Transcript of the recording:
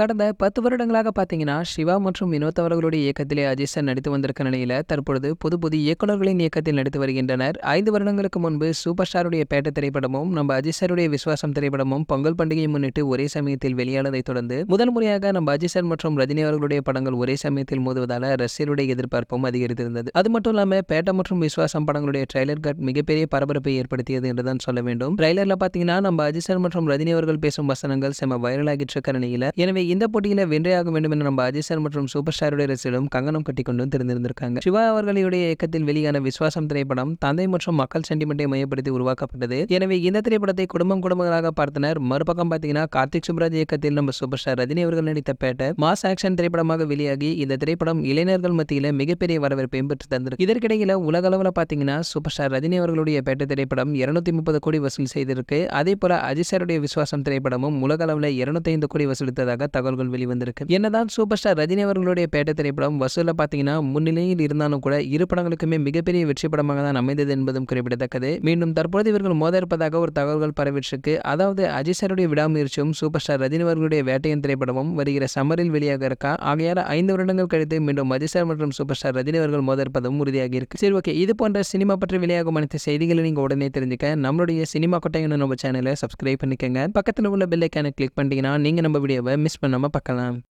கடந்த பத்து வருடங்களாக பார்த்தீங்கன்னா சிவா மற்றும் வினோத் அவர்களுடைய இயக்கத்திலே அஜிஷன் நடித்து வந்திருக்க நிலையில் தற்பொழுது புது புது இயக்குநர்களின் இயக்கத்தில் நடித்து வருகின்றனர் ஐந்து வருடங்களுக்கு முன்பு சூப்பர் ஸ்டாருடைய பேட்ட திரைப்படமும் நம்ம அஜிஷருடைய விசுவாசம் திரைப்படமும் பொங்கல் பண்டிகையை முன்னிட்டு ஒரே சமயத்தில் வெளியானதை தொடர்ந்து முதல் முறையாக நம்ம அஜிஷன் மற்றும் ரஜினி அவர்களுடைய படங்கள் ஒரே சமயத்தில் மோதுவதால ரசிகருடைய எதிர்பார்ப்பும் அதிகரித்திருந்தது அது மட்டும் இல்லாமல் பேட்ட மற்றும் விஸ்வாசம் படங்களுடைய ட்ரைலர் கட் மிகப்பெரிய பரபரப்பை ஏற்படுத்தியது என்றுதான் சொல்ல வேண்டும் ட்ரைலரில் பார்த்தீங்கன்னா நம்ம அஜிஷன் மற்றும் ரஜினி அவர்கள் பேசும் வசனங்கள் செம வைரலாகிட்டு இருக்க நிலையில் எனவே இந்த போட்டியில் வென்றையாக வேண்டும் என நம்ம சார் மற்றும் சூப்பர் ஸ்டாருடைய ரசிகளும் கங்கணம் கட்டிக்கொண்டும் தெரிந்திருந்திருக்காங்க சிவா அவர்களுடைய இயக்கத்தில் வெளியான விஸ்வாசம் திரைப்படம் தந்தை மற்றும் மக்கள் சென்டிமெண்ட்டை மையப்படுத்தி உருவாக்கப்பட்டது எனவே இந்த திரைப்படத்தை குடும்பம் குடும்பங்களாக பார்த்தனர் மறுபக்கம் பார்த்தீங்கன்னா கார்த்திக் சுப்ராஜ் இயக்கத்தில் நம்ம சூப்பர் ஸ்டார் ரஜினி அவர்கள் நடித்த பேட்ட மாஸ் ஆக்ஷன் திரைப்படமாக வெளியாகி இந்த திரைப்படம் இளைஞர்கள் மத்தியில் மிகப்பெரிய வரவேற்பையும் பெற்று தந்திருக்கு இதற்கிடையில உலக அளவில் பார்த்தீங்கன்னா சூப்பர் ஸ்டார் ரஜினி அவர்களுடைய பேட்ட திரைப்படம் இருநூத்தி முப்பது கோடி வசூல் செய்திருக்கு அதே போல அஜிஸ்டாருடைய விஸ்வாசம் திரைப்படமும் உலக அளவில் இருநூத்தி ஐந்து கோடி வசூலித்ததாக தகவல்கள் வெளிவந்திருக்கு என்னதான் சூப்பர் ஸ்டார் ரஜினி அவர்களுடைய பேட்ட திரைப்படம் வசூலில் பார்த்தீங்கன்னா முன்னிலையில் இருந்தாலும் கூட இரு படங்களுக்குமே மிகப்பெரிய வெற்றி படமாக தான் அமைந்தது என்பதும் குறிப்பிடத்தக்கது மீண்டும் தற்போது இவர்கள் மோத இருப்பதாக ஒரு தகவல்கள் பரவிட்டிருக்கு அதாவது அஜித் சாருடைய விடாமுயற்சியும் சூப்பர் ஸ்டார் ரஜினி அவர்களுடைய வேட்டையின் திரைப்படமும் வருகிற சம்மரில் வெளியாக இருக்கா ஆகையால ஐந்து வருடங்கள் கழித்து மீண்டும் அஜித் சார் மற்றும் சூப்பர் ஸ்டார் ரஜினி அவர்கள் மோத இருப்பதும் உறுதியாக இருக்கு சரி ஓகே இது போன்ற சினிமா பற்றி வெளியாகும் அனைத்து செய்திகளை நீங்க உடனே தெரிஞ்சுக்க நம்மளுடைய சினிமா கொட்டை நம்ம சேனலை சப்ஸ்கிரைப் பண்ணிக்கங்க பக்கத்தில் உள்ள பெல்லைக்கான கிளிக் பண்ணிட்டீங்கன்னா நீங்க நம்ம வீடியோவை miss Bueno, pues, me Pakalam.